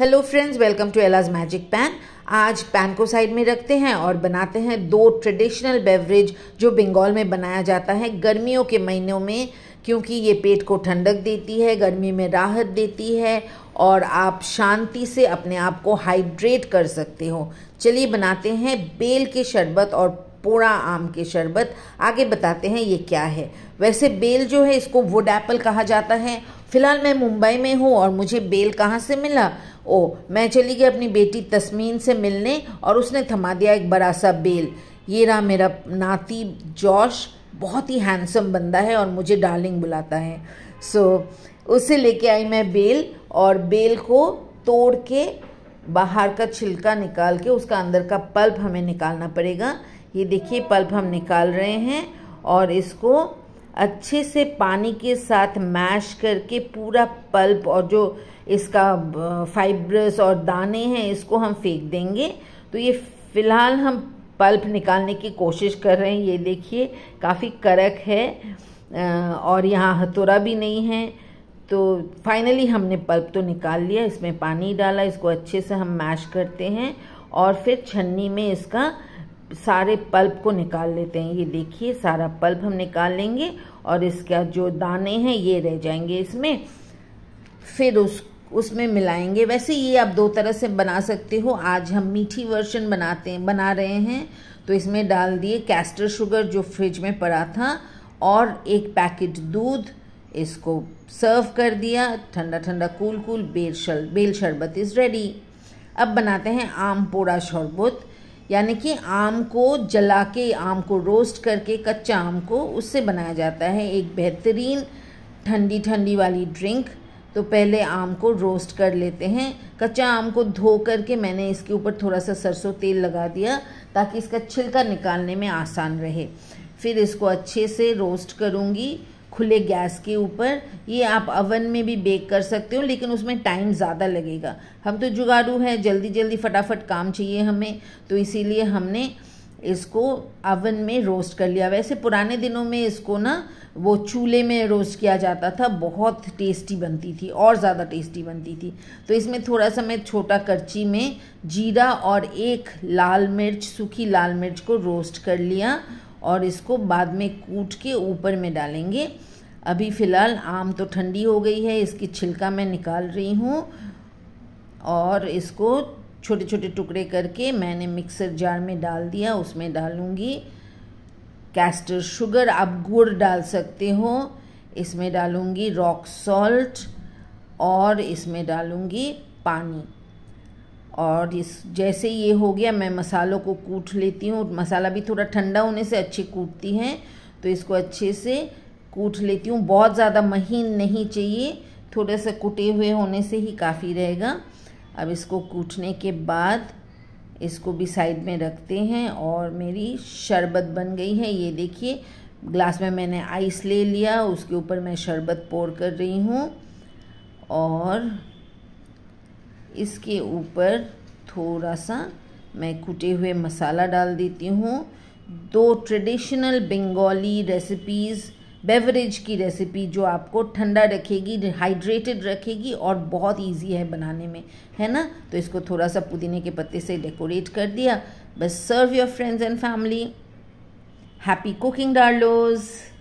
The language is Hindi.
हेलो फ्रेंड्स वेलकम टू एलाज मैजिक पैन आज पैन को साइड में रखते हैं और बनाते हैं दो ट्रेडिशनल बेवरेज जो बंगाल में बनाया जाता है गर्मियों के महीनों में क्योंकि ये पेट को ठंडक देती है गर्मी में राहत देती है और आप शांति से अपने आप को हाइड्रेट कर सकते हो चलिए बनाते हैं बेल के शरबत और पोड़ा आम के शरबत आगे बताते हैं ये क्या है वैसे बेल जो है इसको वुड एप्पल कहा जाता है फ़िलहाल मैं मुंबई में हूँ और मुझे बेल कहाँ से मिला ओ मैं चली गई अपनी बेटी तस्मीन से मिलने और उसने थमा दिया एक बड़ा सा बेल ये रहा मेरा नाती जॉश बहुत ही हैंडसम बंदा है और मुझे डार्लिंग बुलाता है सो so, उसे लेके आई मैं बेल और बेल को तोड़ के बाहर का छिलका निकाल के उसका अंदर का पल्प हमें निकालना पड़ेगा ये देखिए पल्प हम निकाल रहे हैं और इसको अच्छे से पानी के साथ मैश करके पूरा पल्प और जो इसका फाइब्रस और दाने हैं इसको हम फेंक देंगे तो ये फ़िलहाल हम पल्प निकालने की कोशिश कर रहे हैं ये देखिए काफ़ी करक है और यहाँ हथोरा भी नहीं है तो फाइनली हमने पल्प तो निकाल लिया इसमें पानी डाला इसको अच्छे से हम मैश करते हैं और फिर छन्नी में इसका सारे पल्प को निकाल लेते हैं ये देखिए सारा पल्प हम निकाल लेंगे और इसका जो दाने हैं ये रह जाएंगे इसमें फिर उस उसमें मिलाएंगे वैसे ये आप दो तरह से बना सकते हो आज हम मीठी वर्जन बनाते हैं बना रहे हैं तो इसमें डाल दिए कैस्टर शुगर जो फ्रिज में पड़ा था और एक पैकेट दूध इसको सर्व कर दिया ठंडा ठंडा कूल कूल बेल शर बेल शरबत इज़ रेडी अब बनाते हैं आम पोड़ा शरबत यानी कि आम को जला के आम को रोस्ट करके कच्चा आम को उससे बनाया जाता है एक बेहतरीन ठंडी ठंडी वाली ड्रिंक तो पहले आम को रोस्ट कर लेते हैं कच्चा आम को धो करके मैंने इसके ऊपर थोड़ा सा सरसों तेल लगा दिया ताकि इसका छिलका निकालने में आसान रहे फिर इसको अच्छे से रोस्ट करूँगी खुले गैस के ऊपर ये आप अवन में भी बेक कर सकते हो लेकिन उसमें टाइम ज़्यादा लगेगा हम तो जुगाड़ू हैं जल्दी जल्दी फटाफट काम चाहिए हमें तो इसीलिए हमने इसको अवन में रोस्ट कर लिया वैसे पुराने दिनों में इसको ना वो चूल्हे में रोस्ट किया जाता था बहुत टेस्टी बनती थी और ज़्यादा टेस्टी बनती थी तो इसमें थोड़ा सा मैं छोटा करची में जीरा और एक लाल मिर्च सूखी लाल मिर्च को रोस्ट कर लिया और इसको बाद में कूट के ऊपर में डालेंगे अभी फ़िलहाल आम तो ठंडी हो गई है इसकी छिलका मैं निकाल रही हूँ और इसको छोटे छोटे टुकड़े करके मैंने मिक्सर जार में डाल दिया उसमें डालूँगी कैस्टर शुगर आप गुड़ डाल सकते हो इसमें डालूँगी रॉक सॉल्ट और इसमें डालूँगी पानी और इस जैसे ये हो गया मैं मसालों को कूट लेती हूँ मसाला भी थोड़ा ठंडा होने से अच्छे कूटती हैं तो इसको अच्छे से कूट लेती हूँ बहुत ज़्यादा महीन नहीं चाहिए थोड़े से कूटे हुए होने से ही काफ़ी रहेगा अब इसको कूटने के बाद इसको भी साइड में रखते हैं और मेरी शरबत बन गई है ये देखिए ग्लास में मैंने आइस ले लिया उसके ऊपर मैं शरबत पोर कर रही हूँ और इसके ऊपर थोड़ा सा मैं कुटे हुए मसाला डाल देती हूँ दो ट्रेडिशनल बंगाली रेसिपीज़ बेवरेज की रेसिपी जो आपको ठंडा रखेगी हाइड्रेटेड रखेगी और बहुत इजी है बनाने में है ना तो इसको थोड़ा सा पुदीने के पत्ते से डेकोरेट कर दिया बस serve your friends and family happy cooking डार्लोज़